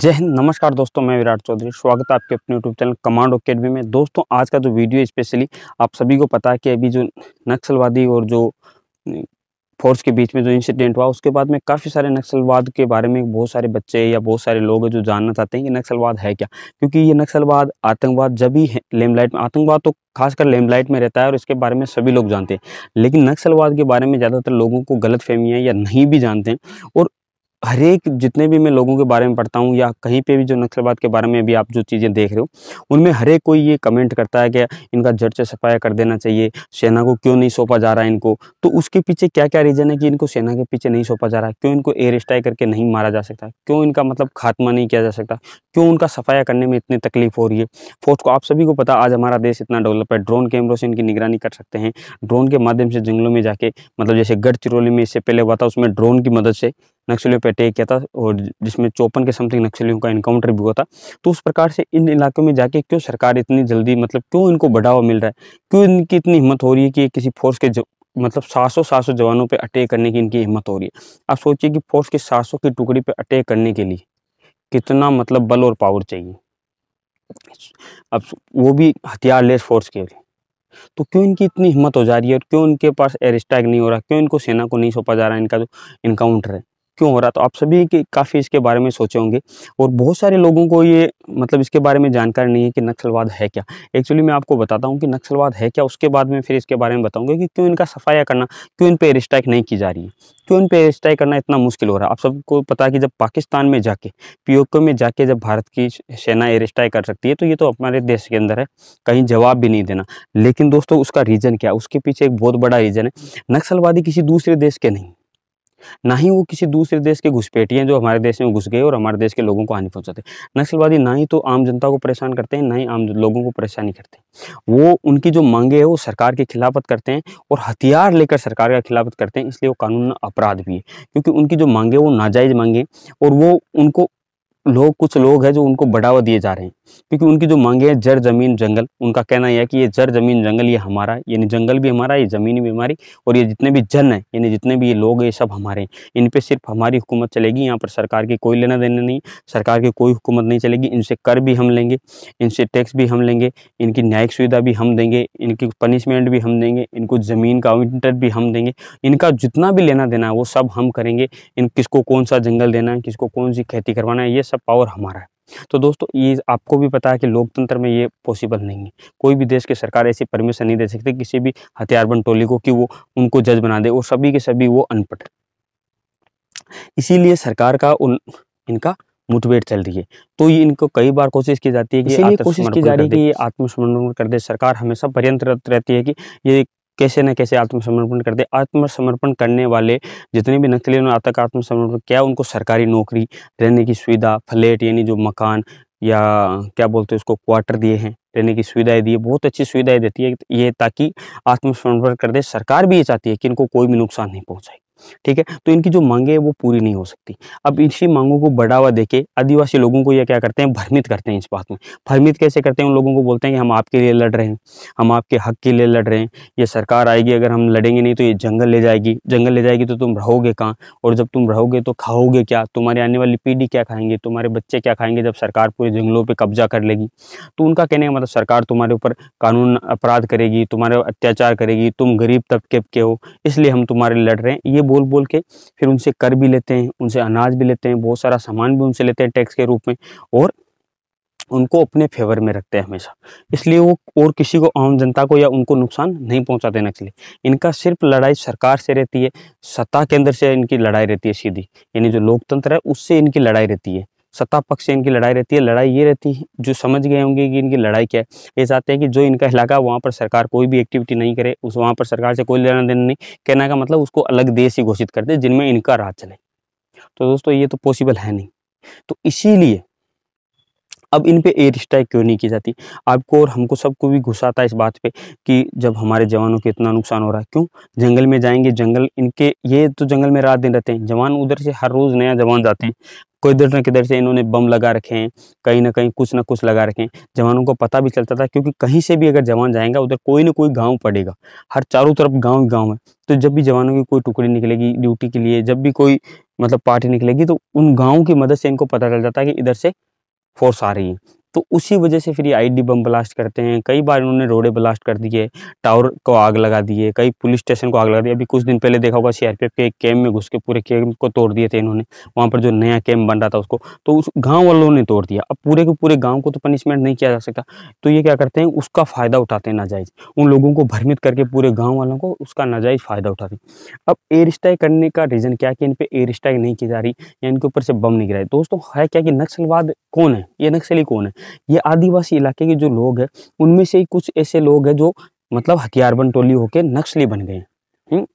जय हिंद नमस्कार दोस्तों मैं विराट चौधरी स्वागत है आपके अपने यूट्यूब चैनल कमांड अकेडमी में दोस्तों आज का जो वीडियो स्पेशली आप सभी को पता है कि अभी जो नक्सलवादी और जो फोर्स के बीच में जो इंसिडेंट हुआ उसके बाद में काफ़ी सारे नक्सलवाद के बारे में बहुत सारे बच्चे या बहुत सारे लोग जो जानना चाहते हैं कि नक्सलवाद है क्या क्योंकि ये नक्सलवाद आतंकवाद जब भी लेमलाइट में आतंकवाद तो खासकर लेमलाइट में रहता है और इसके बारे में सभी लोग जानते हैं लेकिन नक्सलवाद के बारे में ज़्यादातर लोगों को गलत फहमियाँ या नहीं भी जानते हैं और हर एक जितने भी मैं लोगों के बारे में पढ़ता हूँ या कहीं पे भी जो नक्सलवाद के बारे में भी आप जो चीज़ें देख रहे हो उनमें हर एक कोई ये कमेंट करता है कि इनका जड़ से सफाया कर देना चाहिए सेना को क्यों नहीं सौंपा जा रहा है इनको तो उसके पीछे क्या क्या रीज़न है कि इनको सेना के पीछे नहीं सौंपा जा रहा है क्यों इनको एयर स्ट्राइक करके नहीं मारा जा सकता क्यों इनका मतलब खात्मा नहीं किया जा सकता क्यों उनका सफाया करने में इतनी तकलीफ हो रही है फोर्थ को आप सभी को पता आज हमारा देश इतना डेवलप है ड्रोन कैमरों से इनकी निगरानी कर सकते हैं ड्रोन के माध्यम से जंगलों में जाके मतलब जैसे चिरौली में इससे पहले हुआ था उसमें ड्रोन की मदद से नक्सलियों पर अटैक किया था और जिसमें चौपन के समथिंग नक्सलियों का इनकाउंटर भी हुआ था तो उस प्रकार से इन इलाकों में जाके क्यों सरकार इतनी जल्दी मतलब क्यों इनको बढ़ावा मिल रहा है क्यों इनकी इतनी हिम्मत हो रही है कि किसी फोर्स के मतलब सात सौ जवानों पर अटैक करने की इनकी हिम्मत हो रही है आप सोचिए कि फोर्स के सात की टुकड़ी पर अटैक करने के लिए कितना मतलब बल और पावर चाहिए अब वो भी हथियार लेस फोर्स के लिए तो क्यों इनकी इतनी हिम्मत हो जा रही है और क्यों इनके पास एयर स्ट्राइक नहीं हो रहा क्यों इनको सेना को नहीं सौंपा जा रहा है इनका जो इनकाउंटर है क्यों हो रहा तो आप सभी के काफ़ी इसके बारे में सोचे होंगे और बहुत सारे लोगों को ये मतलब इसके बारे में जानकारी नहीं है कि नक्सलवाद है क्या एक्चुअली मैं आपको बताता हूँ कि नक्सलवाद है क्या उसके बाद में फिर इसके बारे में बताऊँगा कि क्यों इनका सफाया करना क्यों इन पर एयर स्ट्राइक नहीं की जा रही है क्यों इन पर एयर स्ट्राइक करना इतना मुश्किल हो रहा है आप सबको पता है कि जब पाकिस्तान में जाके पीओके में जाके जब भारत की सेना एयर स्ट्राइक कर सकती है तो ये तो हमारे देश के अंदर है कहीं जवाब भी नहीं देना लेकिन दोस्तों उसका रीज़न क्या उसके पीछे एक बहुत बड़ा रीज़न है नक्सलवादी किसी दूसरे देश के नहीं ना ही वो किसी दूसरे देश के घुसपैठिए जो हमारे देश में घुस गए और हमारे देश के लोगों को हानि पहुंचाते नक्सलवादी ना ही तो आम जनता को परेशान करते हैं ना ही आम लोगों को परेशानी करते हैं वो उनकी जो मांगे है वो सरकार की खिलाफत करते हैं और हथियार लेकर सरकार का खिलाफत करते हैं इसलिए वो कानून अपराध भी है क्योंकि उनकी जो मांगे वो नाजायज़ मांगे और वो उनको लोग कुछ लोग हैं जो उनको बढ़ावा दिए जा रहे हैं क्योंकि उनकी जो मांगे हैं जड़ जमीन जंगल उनका कहना यह है कि ये जड़ जमीन जंगल ये हमारा यानी जंगल भी हमारा ये ज़मीन भी हमारी और ये जितने भी जन है यानी जितने भी ये लोग हैं ये सब हमारे हैं इन पर सिर्फ हमारी हुकूमत चलेगी यहाँ पर सरकार की कोई लेना देना नहीं सरकार की कोई हुकूमत नहीं चलेगी इनसे कर भी हम लेंगे इनसे टैक्स भी हम लेंगे इनकी न्यायिक सुविधा भी हम देंगे इनकी पनिशमेंट भी हम देंगे इनको ज़मीन का आवंटन भी हम देंगे इनका जितना भी लेना देना है वो सब हम करेंगे इन किसको कौन सा जंगल देना है किसको कौन सी खेती करवाना है ये सब का पावर हमारा है तो दोस्तों ये आपको भी पता है कि लोकतंत्र में ये पॉसिबल नहीं है कोई भी देश की सरकार ऐसी परमिशन नहीं दे सकती किसी भी हथियारबंद टोली को कि वो उनको जज बना दे और सभी के सभी वो अनपढ़ इसीलिए सरकार का उन इनका मुठभेड़ चल रही है तो ये इनको कई बार कोशिश की जाती है कि कोशिश की जा रही है कि ये आत्मसमर्पण कर दे सरकार हमेशा पर्यंत रहती है कि ये कैसे न कैसे आत्मसमर्पण करते आत्मसमर्पण करने वाले जितने भी नक्सली ने आत्मसमर्पण किया उनको सरकारी नौकरी रहने की सुविधा फ्लैट यानी जो मकान या क्या बोलते हैं उसको क्वार्टर दिए हैं रहने की सुविधाएं दी है बहुत अच्छी सुविधाएं देती है ये ताकि आत्मसमर्पण कर दे सरकार भी ये चाहती है कि इनको कोई भी नुकसान नहीं पहुँचाए ठीक है तो इनकी जो मांगे है वो पूरी नहीं हो सकती अब इसी मांगों को बढ़ावा देके आदिवासी लोगों को यह क्या करते हैं भ्रमित करते हैं इस बात में भ्रमित कैसे करते हैं उन लोगों को बोलते हैं कि हम आपके लिए लड़ रहे हैं हम आपके हक के लिए लड़ रहे हैं ये सरकार आएगी अगर हम लड़ेंगे नहीं तो ये जंगल ले जाएगी जंगल ले जाएगी तो तुम रहोगे कहाँ और जब तुम रहोगे तो खाओगे क्या तुम्हारी आने वाली पीढ़ी क्या खाएंगे तुम्हारे बच्चे क्या खाएंगे जब सरकार पूरे जंगलों पर कब्जा कर लेगी तो उनका कहने का मतलब सरकार तुम्हारे ऊपर कानून अपराध करेगी तुम्हारे अत्याचार करेगी तुम गरीब तबके के हो इसलिए हम तुम्हारे लड़ रहे हैं ये बोल बोल के फिर उनसे कर भी लेते हैं उनसे अनाज भी लेते हैं बहुत सारा सामान भी उनसे लेते हैं टैक्स के रूप में और उनको अपने फेवर में रखते हैं हमेशा इसलिए वो और किसी को आम जनता को या उनको नुकसान नहीं पहुंचा नक्सली इनका सिर्फ लड़ाई सरकार से रहती है सत्ता के अंदर से इनकी लड़ाई रहती है सीधी यानी जो लोकतंत्र है उससे इनकी लड़ाई रहती है सत्ता पक्ष से इनकी लड़ाई रहती है लड़ाई ये रहती है जो समझ गए होंगे कि इनकी लड़ाई क्या है ये चाहते हैं कि जो इनका इलाका है वहाँ पर सरकार कोई भी एक्टिविटी नहीं करे उस वहाँ पर सरकार से कोई लेना देना नहीं कहने का मतलब उसको अलग देश ही घोषित कर दे जिनमें इनका राज चले तो दोस्तों ये तो पॉसिबल है नहीं तो इसीलिए अब इन पे एयर स्ट्राइक क्यों नहीं की जाती आपको और हमको सबको भी गुस्सा आता है इस बात पे कि जब हमारे जवानों को इतना नुकसान हो रहा है क्यों जंगल में जाएंगे जंगल इनके ये तो जंगल में रात दिन रहते हैं जवान उधर से हर रोज़ नया जवान जाते हैं कोई इधर ना किधर से इन्होंने बम लगा रखे हैं कहीं ना कहीं कुछ ना कुछ लगा रखे हैं जवानों को पता भी चलता था क्योंकि कहीं से भी अगर जवान जाएंगे उधर कोई ना कोई गांव पड़ेगा हर चारों तरफ गांव ही गांव है तो जब भी जवानों की कोई टुकड़ी निकलेगी ड्यूटी के लिए जब भी कोई मतलब पार्टी निकलेगी तो उन गाँव की मदद से इनको पता चल जाता है कि इधर से फोर्स आ रही है तो उसी वजह से फिर ये आईडी बम ब्लास्ट करते हैं कई बार इन्होंने रोडे ब्लास्ट कर दिए टावर को आग लगा दिए कई पुलिस स्टेशन को आग लगा दिए अभी कुछ दिन पहले देखा होगा सीआरपीएफ के एक कैम्प में घुस के पूरे कैम्प को तोड़ दिए थे इन्होंने वहाँ पर जो नया कैम्प बन रहा था उसको तो उस गाँव वालों ने तोड़ दिया अब पूरे के पूरे गाँव को तो पनिशमेंट नहीं किया जा सकता तो ये क्या करते हैं उसका फ़ायदा उठाते हैं नाजायज़ उन लोगों को भ्रमित करके पूरे गाँव वालों को उसका नाजायज़ फ़ायदा उठाते हैं अब एयर स्ट्राइक करने का रीज़न क्या कि इन पर एयर स्ट्राइक नहीं की जा रही या इनके ऊपर से बम नहीं गिराए दोस्तों है क्या कि नक्सलवाद कौन है ये नक्सली कौन है ये आदिवासी इलाके के जो लोग हैं उनमें से ही कुछ ऐसे लोग हैं जो मतलब हथियारबंद टोली होकर नक्सली बन गए हम्म?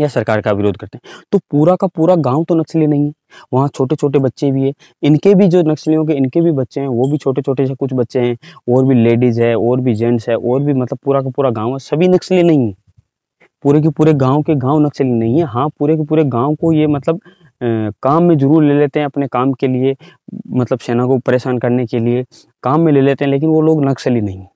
या सरकार का विरोध करते हैं तो पूरा का पूरा गांव तो नक्सली नहीं है वहाँ छोटे छोटे बच्चे भी है इनके भी जो नक्सलियों के इनके भी बच्चे हैं वो भी छोटे छोटे से कुछ बच्चे हैं और भी लेडीज़ है और भी जेंट्स है और भी मतलब पूरा का पूरा गाँव है सभी नक्सली नहीं है पूरे के पूरे गाँव के गाँव नक्सली नहीं है हाँ पूरे के पूरे गाँव को ये मतलब काम में जरूर ले लेते हैं अपने काम के लिए मतलब सेना को परेशान करने के लिए काम में ले लेते हैं लेकिन वो लोग नक्सली नहीं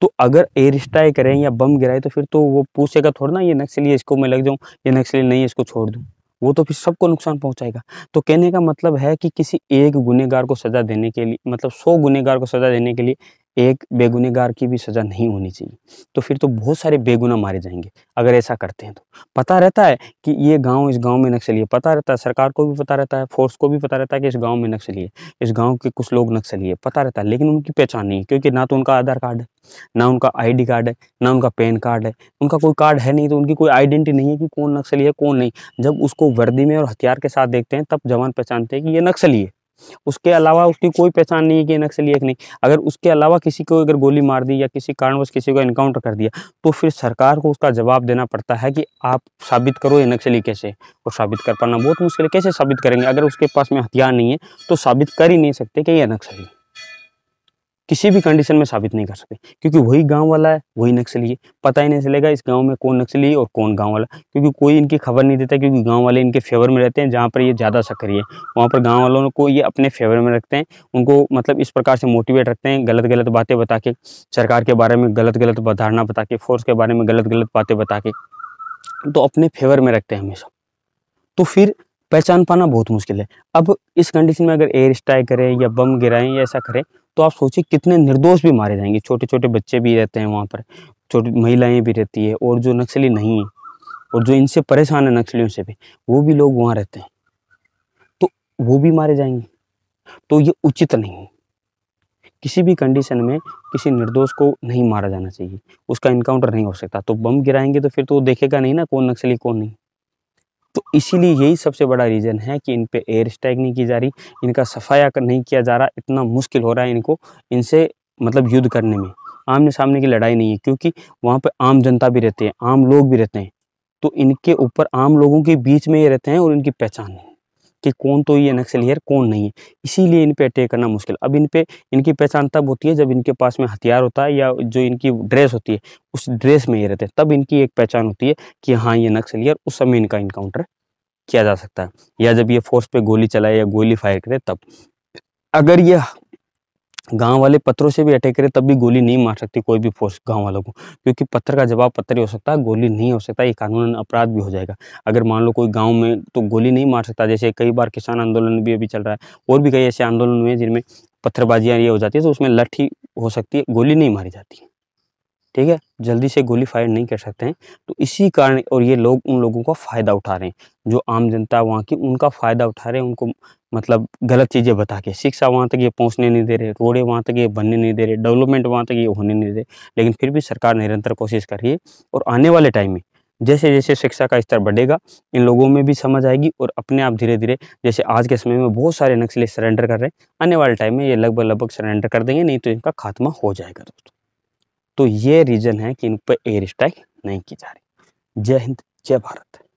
तो अगर एयर स्ट्राइक करें या बम गिराए तो फिर तो वो पूछेगा थोड़ा ना ये नक्सली इसको मैं लग जाऊँ ये नक्सली नहीं इसको छोड़ दूँ वो तो फिर सबको नुकसान पहुंचाएगा तो कहने का मतलब है कि किसी एक गुनेगार को सज़ा देने के लिए मतलब सौ गुनेगार को सज़ा देने के लिए एक बेगुनेगार की भी सज़ा नहीं होनी चाहिए तो फिर तो बहुत सारे बेगुना मारे जाएंगे अगर ऐसा करते हैं तो पता रहता है कि ये गांव इस गांव में नक्सली है पता रहता है सरकार को भी पता रहता है फोर्स को भी पता रहता है कि इस गांव में नक्सली है इस गांव के कुछ लोग नक्सली है पता रहता है लेकिन उनकी पहचान नहीं है क्योंकि ना तो उनका आधार कार्ड है ना उनका आई कार्ड है ना उनका पैन कार्ड है उनका कोई कार्ड है नहीं तो उनकी कोई आइडेंटिटी नहीं है कि कौन नक्सली है कौन नहीं जब उसको वर्दी में और हथियार के साथ देखते हैं तब जवान पहचानते हैं कि ये नक्सली है उसके अलावा उसकी कोई पहचान नहीं है कि नक्सली एक नहीं अगर उसके अलावा किसी को अगर गोली मार दी या किसी कारणवश किसी को इनकाउंटर कर दिया तो फिर सरकार को उसका जवाब देना पड़ता है कि आप साबित करो ये नक्सली कैसे और साबित कर पाना बहुत मुश्किल है कैसे साबित करेंगे अगर उसके पास में हथियार नहीं है तो साबित कर ही नहीं सकते कि यह नक्सली किसी भी कंडीशन में साबित नहीं कर सकते क्योंकि वही गांव वाला है वही नक्सली है पता ही नहीं चलेगा इस गांव में कौन नक्सली है और कौन गांव वाला क्योंकि कोई इनकी खबर नहीं देता क्योंकि गांव वाले इनके फेवर में रहते हैं जहाँ पर ये ज़्यादा सक्रिय है वहाँ पर गाँव वालों को ये अपने फेवर में रखते हैं उनको मतलब इस प्रकार से मोटिवेट रखते हैं गलत गलत बातें बता के सरकार के बारे में गलत गलत धारणा बता के फोर्स के बारे में गलत गलत बातें बता के तो अपने फेवर में रखते हैं हमेशा तो फिर पहचान पाना बहुत मुश्किल है अब इस कंडीशन में अगर एयर स्ट्राइक करें या बम गिराएं या ऐसा करें तो आप सोचिए कितने निर्दोष भी मारे जाएंगे छोटे छोटे बच्चे भी रहते हैं वहाँ पर छोटी महिलाएं भी रहती है और जो नक्सली नहीं है और जो इनसे परेशान है नक्सलियों से भी वो भी लोग वहाँ रहते हैं तो वो भी मारे जाएंगे तो ये उचित नहीं है किसी भी कंडीशन में किसी निर्दोष को नहीं मारा जाना चाहिए उसका इनकाउंटर नहीं हो सकता तो बम गिराएंगे तो फिर तो वो देखेगा नहीं ना कौन नक्सली कौन नहीं तो इसीलिए यही सबसे बड़ा रीज़न है कि इन पर एयर स्ट्राइक नहीं की जा रही इनका सफाया नहीं किया जा रहा इतना मुश्किल हो रहा है इनको इनसे मतलब युद्ध करने में आमने सामने की लड़ाई नहीं है क्योंकि वहाँ पर आम जनता भी रहती है आम लोग भी रहते हैं तो इनके ऊपर आम लोगों के बीच में ये रहते हैं और इनकी पहचान नहीं कि कौन तो ये नक्सल है कौन नहीं है इसीलिए इन पर अटैक करना मुश्किल अब इन पर इनकी पहचान तब होती है जब इनके पास में हथियार होता है या जो इनकी ड्रेस होती है उस ड्रेस में ये रहते हैं तब इनकी एक पहचान होती है कि हाँ ये नक्सल है उस समय इनका इनकाउंटर किया जा सकता है या जब ये फोर्स पे गोली चलाए या गोली फायर करे तब अगर ये गांव वाले पत्थरों से भी अटैक करें तब भी गोली नहीं मार सकती कोई भी फोर्स गांव वालों को क्योंकि पत्थर का जवाब पत्थर ही हो सकता है गोली नहीं हो सकता ये कानूनन अपराध भी हो जाएगा अगर मान लो कोई गांव में तो गोली नहीं मार सकता जैसे कई बार किसान आंदोलन भी अभी चल रहा है और भी कई ऐसे आंदोलन हुए जिनमें पत्थरबाजियाँ ये हो जाती है तो उसमें लट्ठी हो सकती है गोली नहीं मारी जाती ठीक है जल्दी से गोली फायर नहीं कर सकते हैं तो इसी कारण और ये लोग उन लोगों का फ़ायदा उठा रहे हैं जो आम जनता वहाँ की उनका फ़ायदा उठा रहे हैं उनको मतलब गलत चीज़ें बता के शिक्षा वहाँ तक ये पहुँचने नहीं दे रहे रोडें वहाँ तक ये बनने नहीं दे रहे डेवलपमेंट वहाँ तक ये होने नहीं दे लेकिन फिर भी सरकार निरंतर कोशिश कर रही है और आने वाले टाइम में जैसे जैसे शिक्षा का स्तर बढ़ेगा इन लोगों में भी समझ आएगी और अपने आप धीरे धीरे जैसे आज के समय में बहुत सारे नक्सली सरेंडर कर रहे हैं आने वाले टाइम में ये लगभग लगभग सरेंडर कर देंगे नहीं तो इनका खात्मा हो जाएगा दोस्तों तो ये रीजन है कि इन पर एयर स्ट्राइक नहीं की जा रही जय हिंद जय भारत